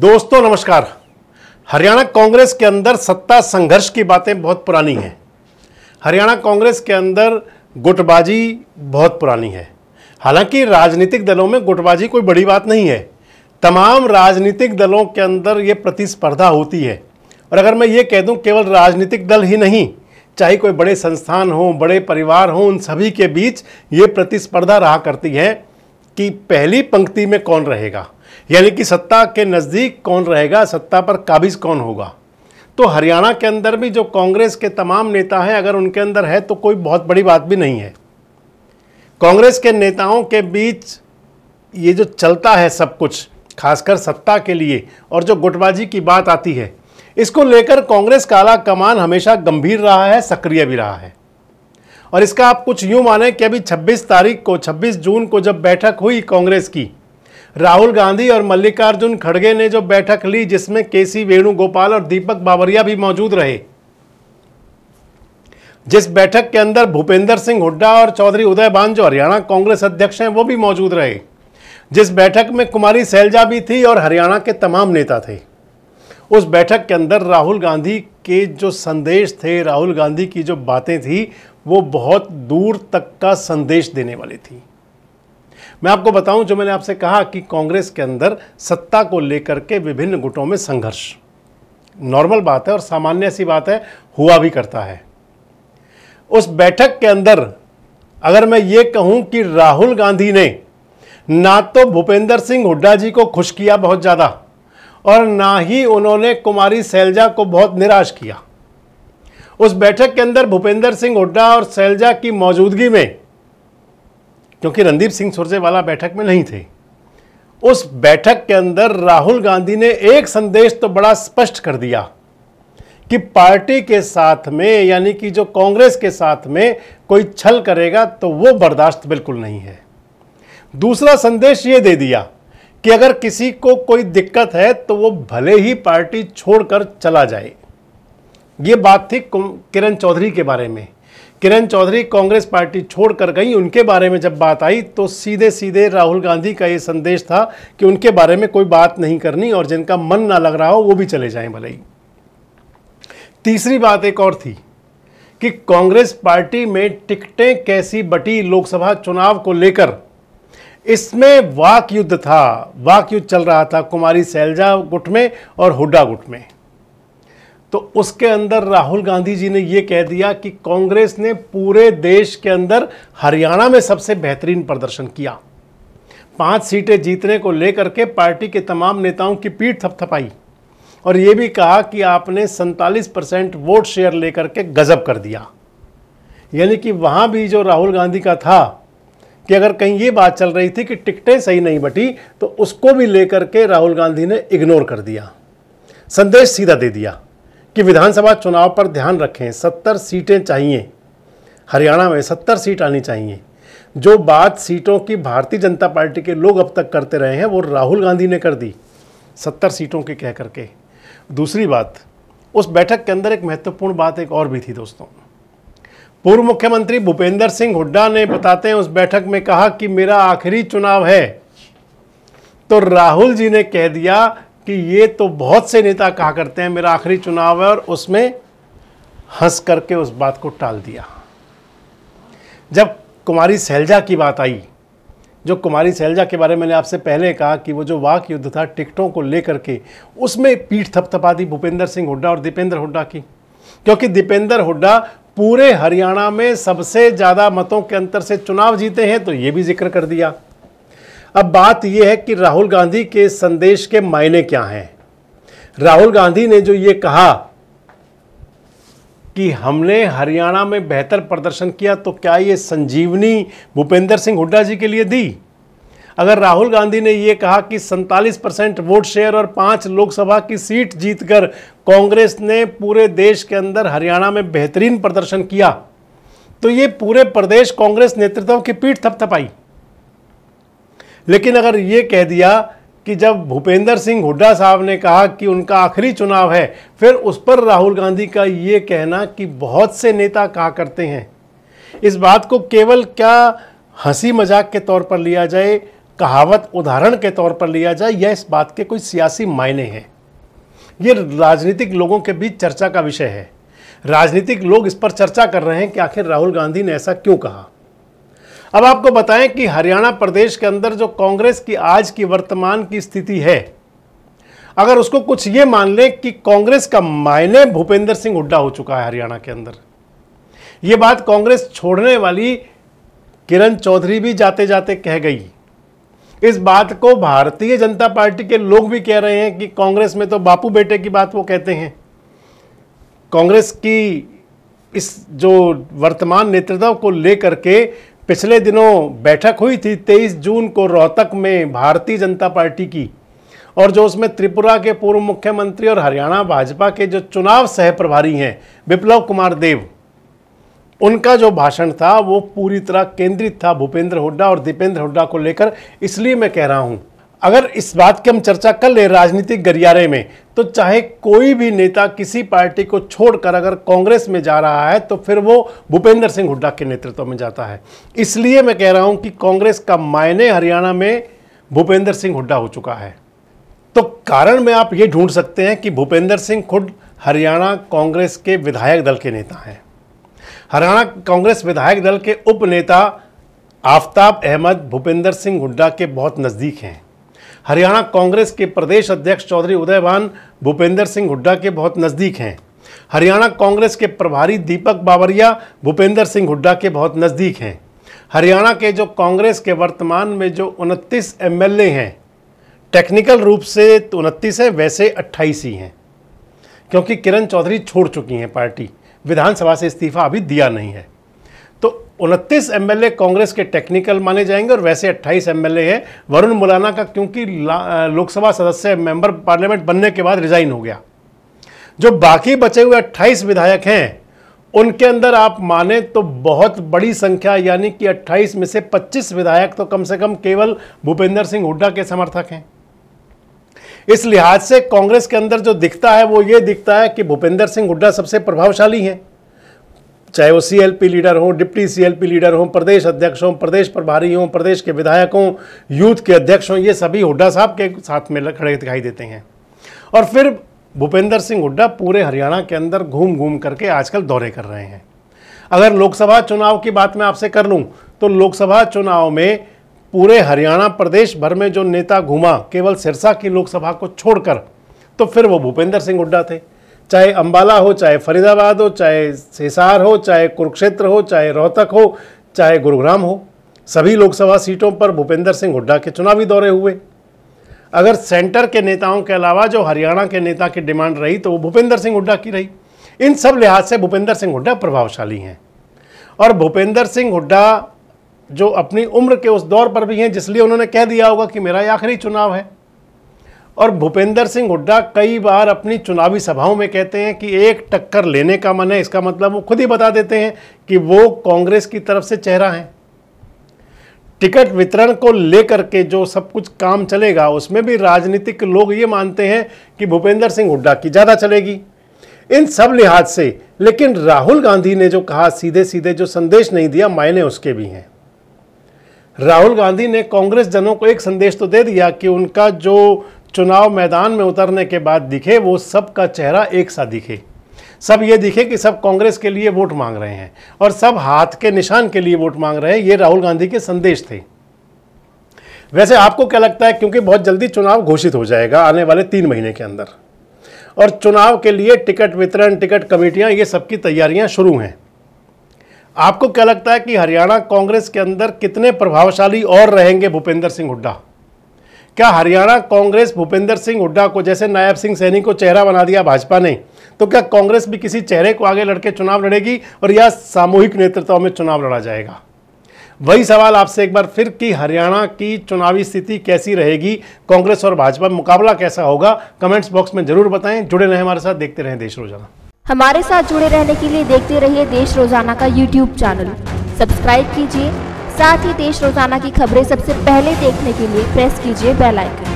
दोस्तों नमस्कार हरियाणा कांग्रेस के अंदर सत्ता संघर्ष की बातें बहुत पुरानी हैं हरियाणा कांग्रेस के अंदर गुटबाजी बहुत पुरानी है हालांकि राजनीतिक दलों में गुटबाजी कोई बड़ी बात नहीं है तमाम राजनीतिक दलों के अंदर ये प्रतिस्पर्धा होती है और अगर मैं ये कह दूं केवल राजनीतिक दल ही नहीं चाहे कोई बड़े संस्थान हों बड़े परिवार हों उन सभी के बीच ये प्रतिस्पर्धा रहा करती है कि पहली पंक्ति में कौन रहेगा यानी कि सत्ता के नज़दीक कौन रहेगा सत्ता पर काबिज कौन होगा तो हरियाणा के अंदर भी जो कांग्रेस के तमाम नेता हैं अगर उनके अंदर है तो कोई बहुत बड़ी बात भी नहीं है कांग्रेस के नेताओं के बीच ये जो चलता है सब कुछ खासकर सत्ता के लिए और जो गुटबाजी की बात आती है इसको लेकर कांग्रेस का आला कमान हमेशा गंभीर रहा है सक्रिय भी रहा है और इसका आप कुछ यूं माने कि अभी 26 तारीख को 26 जून को जब बैठक हुई कांग्रेस की राहुल गांधी और मल्लिकार्जुन खड़गे ने जो बैठक ली जिसमें केसी वेणुगोपाल और दीपक बावरिया भी मौजूद रहे जिस बैठक के अंदर भूपेंद्र सिंह हुड्डा और चौधरी उदय बान जो हरियाणा कांग्रेस अध्यक्ष हैं वो भी मौजूद रहे जिस बैठक में कुमारी सैलजा भी थी और हरियाणा के तमाम नेता थे उस बैठक के अंदर राहुल गांधी के जो संदेश थे राहुल गांधी की जो बातें थी वो बहुत दूर तक का संदेश देने वाली थी मैं आपको बताऊं जो मैंने आपसे कहा कि कांग्रेस के अंदर सत्ता को लेकर के विभिन्न गुटों में संघर्ष नॉर्मल बात है और सामान्य सी बात है हुआ भी करता है उस बैठक के अंदर अगर मैं ये कहूं कि राहुल गांधी ने ना तो भूपेंद्र सिंह हुड्डा जी को खुश किया बहुत ज़्यादा और ना ही उन्होंने कुमारी सैलजा को बहुत निराश किया उस बैठक के अंदर भूपेंद्र सिंह हुड्डा और सैलजा की मौजूदगी में क्योंकि रणदीप सिंह सुरजेवाला बैठक में नहीं थे उस बैठक के अंदर राहुल गांधी ने एक संदेश तो बड़ा स्पष्ट कर दिया कि पार्टी के साथ में यानी कि जो कांग्रेस के साथ में कोई छल करेगा तो वो बर्दाश्त बिल्कुल नहीं है दूसरा संदेश ये दे दिया कि अगर किसी को कोई दिक्कत है तो वो भले ही पार्टी छोड़कर चला जाए ये बात थी किरण चौधरी के बारे में किरण चौधरी कांग्रेस पार्टी छोड़कर गई उनके बारे में जब बात आई तो सीधे सीधे राहुल गांधी का ये संदेश था कि उनके बारे में कोई बात नहीं करनी और जिनका मन ना लग रहा हो वो भी चले जाएं भले ही तीसरी बात एक और थी कि कांग्रेस पार्टी में टिकटें कैसी बटी लोकसभा चुनाव को लेकर इसमें वाक युद्ध था वाक युद्ध चल रहा था कुमारी सैलजा गुट में और हुड्डा गुट में तो उसके अंदर राहुल गांधी जी ने ये कह दिया कि कांग्रेस ने पूरे देश के अंदर हरियाणा में सबसे बेहतरीन प्रदर्शन किया पांच सीटें जीतने को लेकर के पार्टी के तमाम नेताओं की पीठ थपथपाई और ये भी कहा कि आपने सैतालीस परसेंट वोट शेयर लेकर के गजब कर दिया यानी कि वहाँ भी जो राहुल गांधी का था कि अगर कहीं ये बात चल रही थी कि टिकटें सही नहीं बटी तो उसको भी लेकर के राहुल गांधी ने इग्नोर कर दिया संदेश सीधा दे दिया कि विधानसभा चुनाव पर ध्यान रखें सत्तर सीटें चाहिए हरियाणा में सत्तर सीट आनी चाहिए जो बात सीटों की भारतीय जनता पार्टी के लोग अब तक करते रहे हैं वो राहुल गांधी ने कर दी सत्तर सीटों के कह करके दूसरी बात उस बैठक के अंदर एक महत्वपूर्ण बात एक और भी थी दोस्तों पूर्व मुख्यमंत्री भूपेंद्र सिंह हुड्डा ने बताते हैं उस बैठक में कहा कि मेरा आखिरी चुनाव है तो राहुल जी ने कह दिया कि ये तो बहुत से नेता कहा करते हैं मेरा आखिरी चुनाव है और उसमें हंस करके उस बात को टाल दिया जब कुमारी सैलजा की बात आई जो कुमारी सैलजा के बारे में मैंने आपसे पहले कहा कि वो जो वाक युद्ध था टिकटों को लेकर के उसमें पीठ थपथपा दी भूपेंद्र सिंह हुड्डा और दीपेंद्र हुड्डा की क्योंकि दीपेंद्र हुड्डा पूरे हरियाणा में सबसे ज़्यादा मतों के अंतर से चुनाव जीते हैं तो ये भी जिक्र कर दिया अब बात यह है कि राहुल गांधी के संदेश के मायने क्या हैं राहुल गांधी ने जो ये कहा कि हमने हरियाणा में बेहतर प्रदर्शन किया तो क्या ये संजीवनी भूपेंद्र सिंह हुड्डा जी के लिए दी अगर राहुल गांधी ने यह कहा कि 47 परसेंट वोट शेयर और पाँच लोकसभा की सीट जीतकर कांग्रेस ने पूरे देश के अंदर हरियाणा में बेहतरीन प्रदर्शन किया तो ये पूरे प्रदेश कांग्रेस नेतृत्व की पीठ थपथपाई लेकिन अगर ये कह दिया कि जब भूपेंद्र सिंह हुड्डा साहब ने कहा कि उनका आखिरी चुनाव है फिर उस पर राहुल गांधी का ये कहना कि बहुत से नेता कहा करते हैं इस बात को केवल क्या हंसी मजाक के तौर पर लिया जाए कहावत उदाहरण के तौर पर लिया जाए या इस बात के कोई सियासी मायने हैं ये राजनीतिक लोगों के बीच चर्चा का विषय है राजनीतिक लोग इस पर चर्चा कर रहे हैं कि आखिर राहुल गांधी ने ऐसा क्यों कहा अब आपको बताएं कि हरियाणा प्रदेश के अंदर जो कांग्रेस की आज की वर्तमान की स्थिति है अगर उसको कुछ ये मान लें कि कांग्रेस का मायने भूपेंद्र सिंह हुड्डा हो चुका है हरियाणा के अंदर ये बात कांग्रेस छोड़ने वाली किरण चौधरी भी जाते जाते कह गई इस बात को भारतीय जनता पार्टी के लोग भी कह रहे हैं कि कांग्रेस में तो बापू बेटे की बात वो कहते हैं कांग्रेस की इस जो वर्तमान नेतृत्व को लेकर के पिछले दिनों बैठक हुई थी 23 जून को रोहतक में भारतीय जनता पार्टी की और जो उसमें त्रिपुरा के पूर्व मुख्यमंत्री और हरियाणा भाजपा के जो चुनाव सह प्रभारी हैं विप्लव कुमार देव उनका जो भाषण था वो पूरी तरह केंद्रित था भूपेंद्र हुड्डा और दीपेंद्र हुड्डा को लेकर इसलिए मैं कह रहा हूँ अगर इस बात की हम चर्चा कर ले राजनीतिक गलियारे में तो चाहे कोई भी नेता किसी पार्टी को छोड़कर अगर कांग्रेस में जा रहा है तो फिर वो भूपेंद्र सिंह हुड्डा के नेतृत्व में जाता है इसलिए मैं कह रहा हूं कि कांग्रेस का मायने हरियाणा में भूपेंद्र सिंह हुड्डा हो चुका है तो कारण में आप ये ढूंढ सकते हैं कि भूपेंद्र सिंह खुद हरियाणा कांग्रेस के विधायक दल के नेता हैं हरियाणा कांग्रेस विधायक दल के उपनेता आफताब अहमद भूपेंद्र सिंह हुड्डा के बहुत नज़दीक हैं हरियाणा कांग्रेस के प्रदेश अध्यक्ष चौधरी उदयवान भूपेंद्र सिंह हुड्डा के बहुत नज़दीक हैं हरियाणा कांग्रेस के प्रभारी दीपक बावरिया भूपेंद्र सिंह हुड्डा के बहुत नज़दीक हैं हरियाणा के जो कांग्रेस के वर्तमान में जो उनतीस एम हैं टेक्निकल रूप से तो उनतीस हैं वैसे अट्ठाईस ही हैं क्योंकि किरण चौधरी छोड़ चुकी हैं पार्टी विधानसभा से इस्तीफा अभी दिया नहीं है उनतीस एमएलए कांग्रेस के टेक्निकल माने जाएंगे और वैसे 28 एमएलए हैं वरुण मुलाना का क्योंकि लोकसभा सदस्य मेंबर पार्लियामेंट बनने के बाद रिजाइन हो गया जो बाकी बचे हुए 28 विधायक हैं उनके अंदर आप माने तो बहुत बड़ी संख्या यानी कि 28 में से 25 विधायक तो कम से कम केवल भूपेंद्र सिंह हुड्डा के समर्थक हैं इस लिहाज से कांग्रेस के अंदर जो दिखता है वो ये दिखता है कि भूपेंद्र सिंह हुड्डा सबसे प्रभावशाली हैं चाहे वो सीएलपी लीडर हों डिप्टी सीएलपी लीडर हों प्रदेश अध्यक्ष हों प्रदेश प्रभारी हों प्रदेश के विधायक हों यूथ के अध्यक्ष हों ये सभी हुड्डा साहब के साथ में खड़े दिखाई देते हैं और फिर भूपेंद्र सिंह हुड्डा पूरे हरियाणा के अंदर घूम घूम करके आजकल दौरे कर रहे हैं अगर लोकसभा चुनाव की बात मैं आपसे कर लूँ तो लोकसभा चुनाव में पूरे हरियाणा प्रदेश भर में जो नेता घूमा केवल सिरसा की लोकसभा को छोड़कर तो फिर वो भूपेंद्र सिंह हुड्डा थे चाहे अम्बाला हो चाहे फरीदाबाद हो चाहे हिसार हो चाहे कुरुक्षेत्र हो चाहे रोहतक हो चाहे गुरुग्राम हो सभी लोकसभा सीटों पर भूपेंद्र सिंह हुड्डा के चुनावी दौरे हुए अगर सेंटर के नेताओं के अलावा जो हरियाणा के नेता की डिमांड रही तो वो भूपेंद्र सिंह हुड्डा की रही इन सब लिहाज से भूपेंद्र सिंह हुड्डा प्रभावशाली हैं और भूपेंद्र सिंह हुड्डा जो अपनी उम्र के उस दौर पर भी हैं जिसलिए उन्होंने कह दिया होगा कि मेरा ये आखिरी चुनाव है और भूपेंद्र सिंह हुड्डा कई बार अपनी चुनावी सभाओं में कहते हैं कि एक टक्कर लेने का मन है इसका मतलब वो खुद ही बता देते हैं कि वो कांग्रेस की तरफ से चेहरा है टिकट वितरण को लेकर के जो सब कुछ काम चलेगा उसमें भी राजनीतिक लोग ये मानते हैं कि भूपेंद्र सिंह हुड्डा की ज़्यादा चलेगी इन सब लिहाज से लेकिन राहुल गांधी ने जो कहा सीधे सीधे जो संदेश नहीं दिया मायने उसके भी हैं राहुल गांधी ने कांग्रेस जनों को एक संदेश तो दे दिया कि उनका जो चुनाव मैदान में उतरने के बाद दिखे वो सबका चेहरा एक सा दिखे सब ये दिखे कि सब कांग्रेस के लिए वोट मांग रहे हैं और सब हाथ के निशान के लिए वोट मांग रहे हैं ये राहुल गांधी के संदेश थे वैसे आपको क्या लगता है क्योंकि बहुत जल्दी चुनाव घोषित हो जाएगा आने वाले तीन महीने के अंदर और चुनाव के लिए टिकट वितरण टिकट कमेटियां ये सबकी तैयारियां शुरू हैं आपको क्या लगता है कि हरियाणा कांग्रेस के अंदर कितने प्रभावशाली और रहेंगे भूपेंद्र सिंह हुड्डा क्या हरियाणा कांग्रेस भूपेंद्र सिंह हुड्डा को जैसे नायब सिंह सैनी को चेहरा बना दिया भाजपा ने तो क्या कांग्रेस भी किसी चेहरे को आगे लड़के चुनाव लड़ेगी और या सामूहिक नेतृत्व में चुनाव लड़ा जाएगा वही सवाल आपसे एक बार फिर कि हरियाणा की चुनावी स्थिति कैसी रहेगी कांग्रेस और भाजपा मुकाबला कैसा होगा कमेंट्स बॉक्स में जरूर बताएं जुड़े रहें हमारे साथ देखते रहें देश रोजाना हमारे साथ जुड़े रहने के लिए देखते रहिए देश रोजाना का यूट्यूब चैनल सब्सक्राइब कीजिए साथ ही देश रोजाना की खबरें सबसे पहले देखने के लिए प्रेस कीजिए बेल आइकन